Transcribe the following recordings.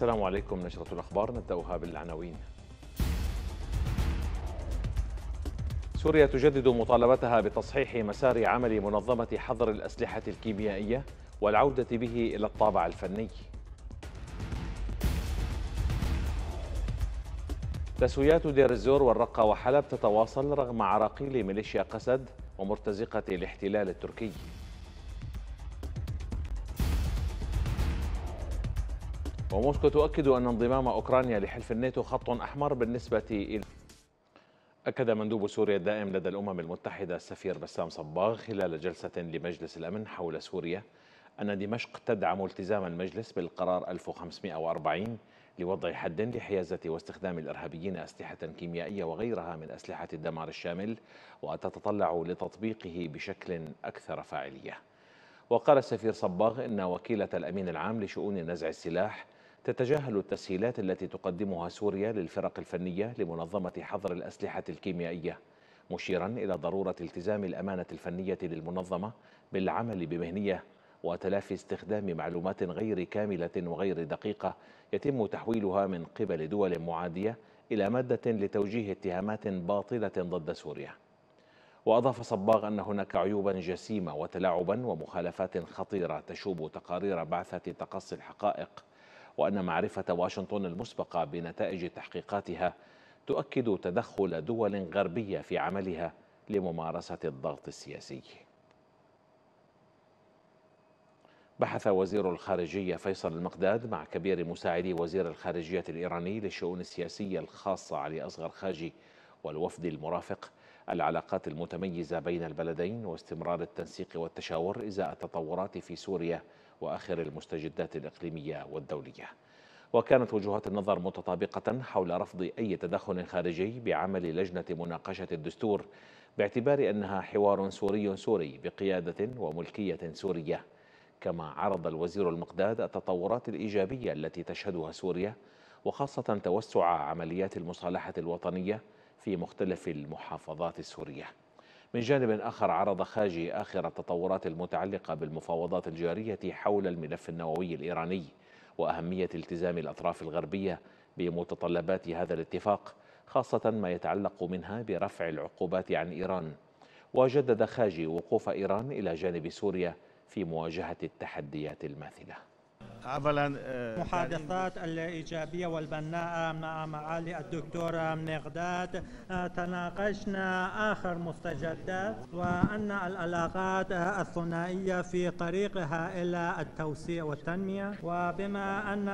السلام عليكم نشرة الأخبار نبدأها بالعناوين سوريا تجدد مطالبتها بتصحيح مسار عمل منظمة حظر الأسلحة الكيميائية والعودة به إلى الطابع الفني تسويات دير الزور والرقة وحلب تتواصل رغم عراقيل ميليشيا قسد ومرتزقة الاحتلال التركي وموسكو تؤكد أن انضمام أوكرانيا لحلف الناتو خط أحمر بالنسبة إلى أكد مندوب سوريا الدائم لدى الأمم المتحدة السفير بسام صباغ خلال جلسة لمجلس الأمن حول سوريا أن دمشق تدعم التزام المجلس بالقرار 1540 لوضع حد لحيازة واستخدام الإرهابيين أسلحة كيميائية وغيرها من أسلحة الدمار الشامل وتتطلع لتطبيقه بشكل أكثر فاعلية وقال السفير صباغ إن وكيلة الأمين العام لشؤون نزع السلاح تتجاهل التسهيلات التي تقدمها سوريا للفرق الفنية لمنظمة حظر الأسلحة الكيميائية مشيرا إلى ضرورة التزام الأمانة الفنية للمنظمة بالعمل بمهنية وتلافي استخدام معلومات غير كاملة وغير دقيقة يتم تحويلها من قبل دول معادية إلى مادة لتوجيه اتهامات باطلة ضد سوريا وأضاف صباغ أن هناك عيوبا جسيمة وتلاعبا ومخالفات خطيرة تشوب تقارير بعثة تقصي الحقائق وأن معرفة واشنطن المسبقة بنتائج تحقيقاتها تؤكد تدخل دول غربية في عملها لممارسة الضغط السياسي بحث وزير الخارجية فيصل المقداد مع كبير مساعدي وزير الخارجية الإيراني للشؤون السياسية الخاصة علي أصغر خاجي والوفد المرافق العلاقات المتميزة بين البلدين واستمرار التنسيق والتشاور إزاء التطورات في سوريا وآخر المستجدات الإقليمية والدولية وكانت وجهات النظر متطابقة حول رفض أي تدخل خارجي بعمل لجنة مناقشة الدستور باعتبار أنها حوار سوري سوري بقيادة وملكية سورية كما عرض الوزير المقداد التطورات الإيجابية التي تشهدها سوريا وخاصة توسع عمليات المصالحة الوطنية في مختلف المحافظات السورية من جانب آخر عرض خاجي آخر التطورات المتعلقة بالمفاوضات الجارية حول الملف النووي الإيراني وأهمية التزام الأطراف الغربية بمتطلبات هذا الاتفاق خاصة ما يتعلق منها برفع العقوبات عن إيران وجدد خاجي وقوف إيران إلى جانب سوريا في مواجهة التحديات الماثلة آه، محادثات يعني الإيجابية والبناءة مع معالي الدكتور مقداد آه، تناقشنا آخر مستجدات وأن العلاقات الثنائية في طريقها إلى التوسيع والتنمية وبما أن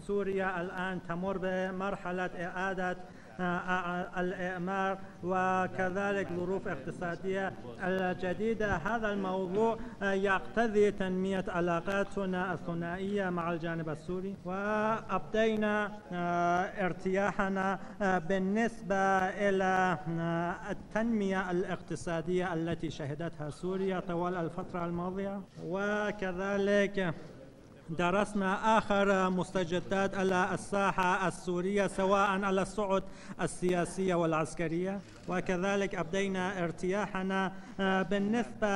سوريا الآن تمر بمرحلة إعادة آه، آه، آه، الإعمار وكذلك ظروف اقتصادية الجديدة هذا الموضوع يقتضي تنمية علاقاتنا الثنائية مع الجانب السوري وأبدينا ارتياحنا بالنسبة إلى التنمية الاقتصادية التي شهدتها سوريا طوال الفترة الماضية وكذلك درسنا آخر مستجدات على الساحة السورية سواء على الصعود السياسية والعسكرية وكذلك أبدينا ارتياحنا آه، بالنسبة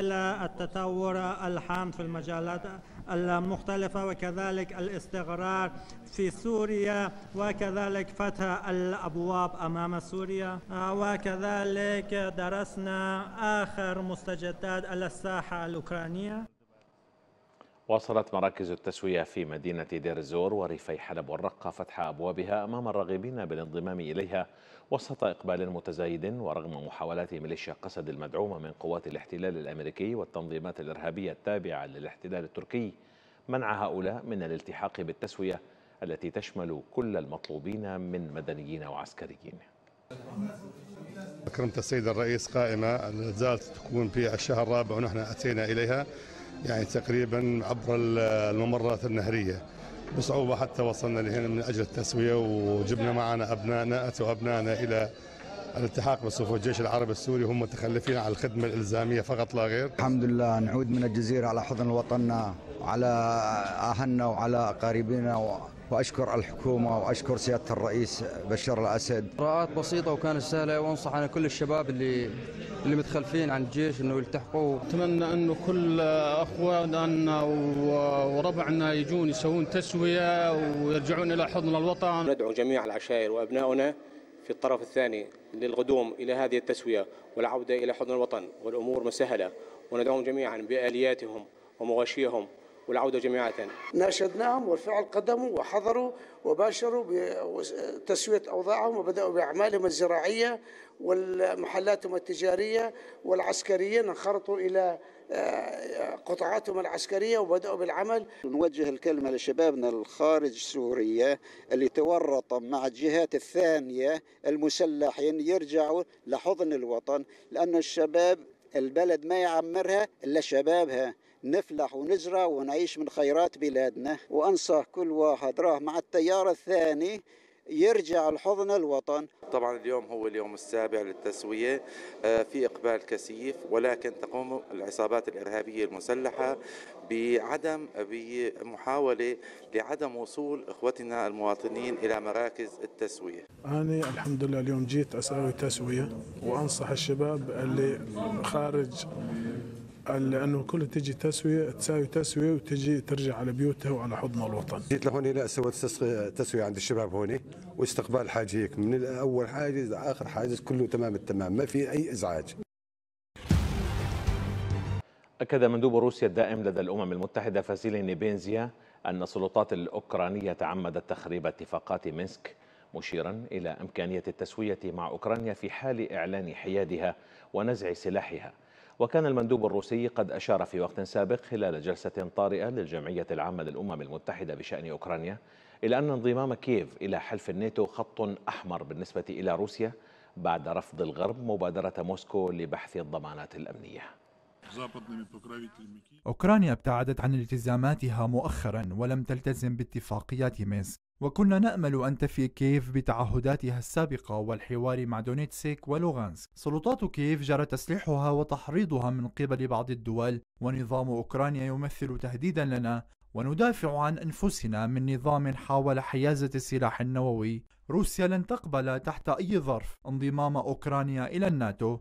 إلى التطور الحام في المجالات المختلفة وكذلك الاستقرار في سوريا وكذلك فتح الأبواب أمام سوريا آه، وكذلك درسنا آخر مستجدات على الساحة الأوكرانية واصلت مراكز التسوية في مدينة دير الزور وريفي حلب والرقة فتح أبوابها أمام الراغبين بالانضمام إليها وسط إقبال متزايد ورغم محاولات ميليشيا قسد المدعومة من قوات الاحتلال الأمريكي والتنظيمات الإرهابية التابعة للاحتلال التركي منع هؤلاء من الالتحاق بالتسوية التي تشمل كل المطلوبين من مدنيين وعسكريين أكرمت السيد الرئيس قائمة زالت تكون في الشهر الرابع ونحن أتينا إليها يعني تقريبا عبر الممرات النهرية بصعوبة حتى وصلنا لهنا من أجل التسوية وجبنا معنا أبنائنا أتوا أبنائنا إلى الالتحاق بصفوف الجيش العربي السوري هم متخلفين عن الخدمة الإلزامية فقط لا غير الحمد لله نعود من الجزيرة على حضن وطننا على أهلنا وعلى أقاربنا واشكر الحكومه واشكر سياده الرئيس بشار الاسد. قراءات بسيطه وكانت سهله وانصح انا كل الشباب اللي اللي متخلفين عن الجيش انه يلتحقوا. اتمنى انه كل اخواننا وربعنا يجون يسوون تسويه ويرجعون الى حضن الوطن. ندعو جميع العشائر وابنائنا في الطرف الثاني للقدوم الى هذه التسويه والعوده الى حضن الوطن والامور مسهله وندعوهم جميعا بالياتهم ومواشيهم والعودة جميعا ناشدناهم والفعل قدموا وحضروا وباشروا بتسوية أوضاعهم وبدأوا بأعمالهم الزراعية والمحلاتهم التجارية والعسكرية انخرطوا إلى آه، قطاعاتهم العسكرية وبدأوا بالعمل نوجه الكلمة لشبابنا الخارج سوريا اللي تورط مع الجهات الثانية المسلحين يرجعوا لحضن الوطن لأن الشباب البلد ما يعمرها إلا شبابها نفلح ونزرع ونعيش من خيرات بلادنا وأنصح كل واحد راه مع التيار الثاني يرجع الحضن الوطن طبعا اليوم هو اليوم السابع للتسوية آه، في إقبال كثيف ولكن تقوم العصابات الإرهابية المسلحة بعدم بمحاولة لعدم وصول إخوتنا المواطنين إلى مراكز التسوية أنا الحمد لله اليوم جيت أسوي تسوية وأنصح الشباب اللي خارج لانه كل تجي تسويه تساوي تسويه وتجي ترجع على بيوتها وعلى حضن الوطن. جيت إيه، لهون لا سويت تسويه عند الشباب هون واستقبال حاجيك من اول حاجز لاخر حاجز كله تمام التمام ما في اي ازعاج. أكد مندوب روسيا الدائم لدى الأمم المتحدة فاسيلي نيبينزيا أن السلطات الأوكرانية تعمدت تخريب اتفاقات مينسك مشيرا إلى إمكانية التسوية مع أوكرانيا في حال إعلان حيادها ونزع سلاحها وكان المندوب الروسي قد أشار في وقت سابق خلال جلسة طارئة للجمعية العامة للأمم المتحدة بشأن أوكرانيا إلى أن انضمام كييف إلى حلف الناتو خط أحمر بالنسبة إلى روسيا بعد رفض الغرب مبادرة موسكو لبحث الضمانات الأمنية أوكرانيا ابتعدت عن التزاماتها مؤخرا ولم تلتزم باتفاقيات مينسك وكنا نأمل أن تفي كييف بتعهداتها السابقة والحوار مع دونيتسك ولوغانسك سلطات كييف جرى تسليحها وتحريضها من قبل بعض الدول ونظام أوكرانيا يمثل تهديدا لنا وندافع عن أنفسنا من نظام حاول حيازة السلاح النووي روسيا لن تقبل تحت أي ظرف انضمام أوكرانيا إلى الناتو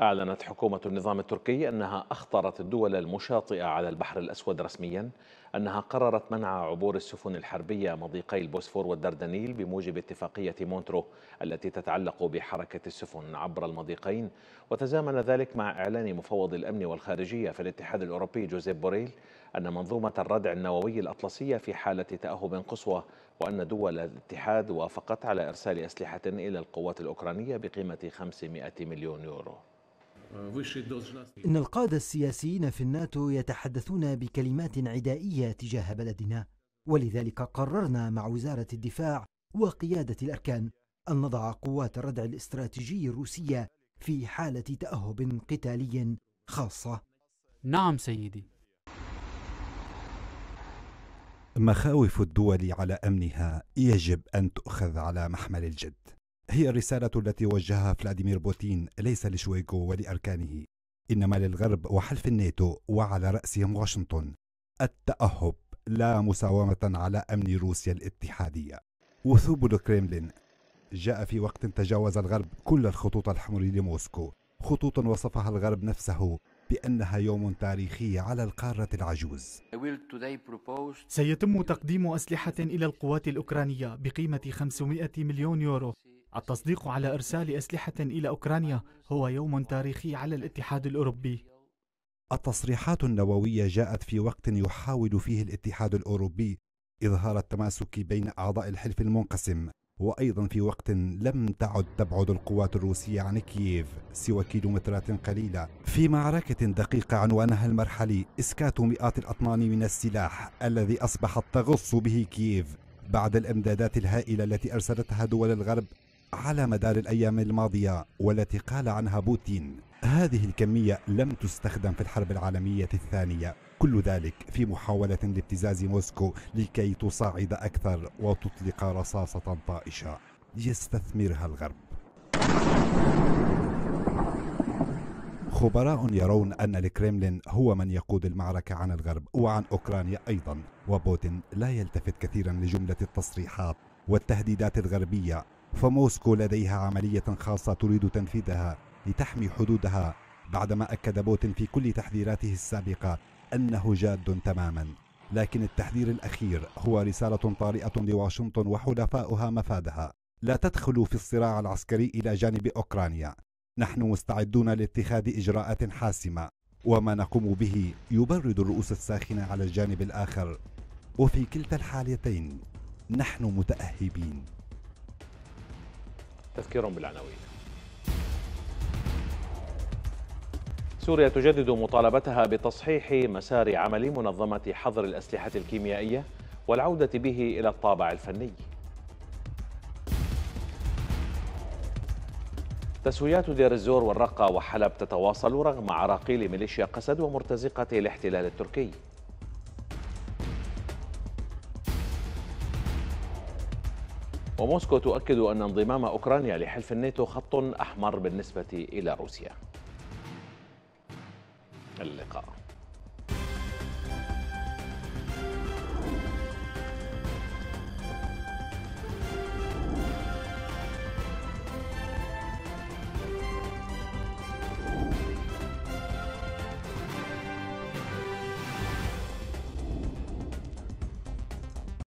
أعلنت حكومة النظام التركي أنها أخطرت الدول المشاطئة على البحر الأسود رسميا أنها قررت منع عبور السفن الحربية مضيقي البوسفور والدردنيل بموجب اتفاقية مونترو التي تتعلق بحركة السفن عبر المضيقين وتزامن ذلك مع إعلان مفوض الأمن والخارجية في الاتحاد الأوروبي جوزيف بوريل أن منظومة الردع النووي الأطلسية في حالة تأهب قصوى وأن دول الاتحاد وافقت على إرسال أسلحة إلى القوات الأوكرانية بقيمة 500 مليون يورو إن القادة السياسيين في الناتو يتحدثون بكلمات عدائية تجاه بلدنا ولذلك قررنا مع وزارة الدفاع وقيادة الأركان أن نضع قوات الردع الاستراتيجي الروسية في حالة تأهب قتالي خاصة نعم سيدي مخاوف الدول على أمنها يجب أن تؤخذ على محمل الجد هي الرسالة التي وجهها فلاديمير بوتين ليس لشويغو ولأركانه إنما للغرب وحلف الناتو وعلى رأسهم واشنطن التأهب لا مساومة على أمن روسيا الاتحادية وثوب الكريملين جاء في وقت تجاوز الغرب كل الخطوط الحمر لموسكو خطوط وصفها الغرب نفسه بأنها يوم تاريخي على القارة العجوز سيتم تقديم أسلحة إلى القوات الأوكرانية بقيمة 500 مليون يورو التصديق على إرسال أسلحة إلى أوكرانيا هو يوم تاريخي على الاتحاد الأوروبي التصريحات النووية جاءت في وقت يحاول فيه الاتحاد الأوروبي إظهار التماسك بين أعضاء الحلف المنقسم وأيضا في وقت لم تعد تبعد القوات الروسية عن كييف سوى كيلومترات قليلة في معركة دقيقة عنوانها المرحلي إسكات مئات الأطنان من السلاح الذي أصبحت تغص به كييف بعد الإمدادات الهائلة التي أرسلتها دول الغرب على مدار الأيام الماضية والتي قال عنها بوتين هذه الكمية لم تستخدم في الحرب العالمية الثانية كل ذلك في محاولة لابتزاز موسكو لكي تصاعد أكثر وتطلق رصاصة طائشة يستثمرها الغرب خبراء يرون أن الكريملين هو من يقود المعركة عن الغرب وعن أوكرانيا أيضا وبوتين لا يلتفت كثيرا لجملة التصريحات والتهديدات الغربية فموسكو لديها عملية خاصة تريد تنفيذها لتحمي حدودها بعدما أكد بوتين في كل تحذيراته السابقة أنه جاد تماما لكن التحذير الأخير هو رسالة طارئة لواشنطن وحلفائها مفادها لا تدخلوا في الصراع العسكري إلى جانب أوكرانيا نحن مستعدون لاتخاذ إجراءات حاسمة وما نقوم به يبرد الرؤوس الساخنة على الجانب الآخر وفي كلتا الحالتين نحن متأهبين تفكير بالعناوين سوريا تجدد مطالبتها بتصحيح مسار عمل منظمة حظر الأسلحة الكيميائية والعودة به إلى الطابع الفني تسويات دير الزور والرقة وحلب تتواصل رغم عراقيل ميليشيا قسد ومرتزقة الاحتلال التركي وموسكو تؤكد أن انضمام أوكرانيا لحلف الناتو خط أحمر بالنسبة إلى روسيا اللقاء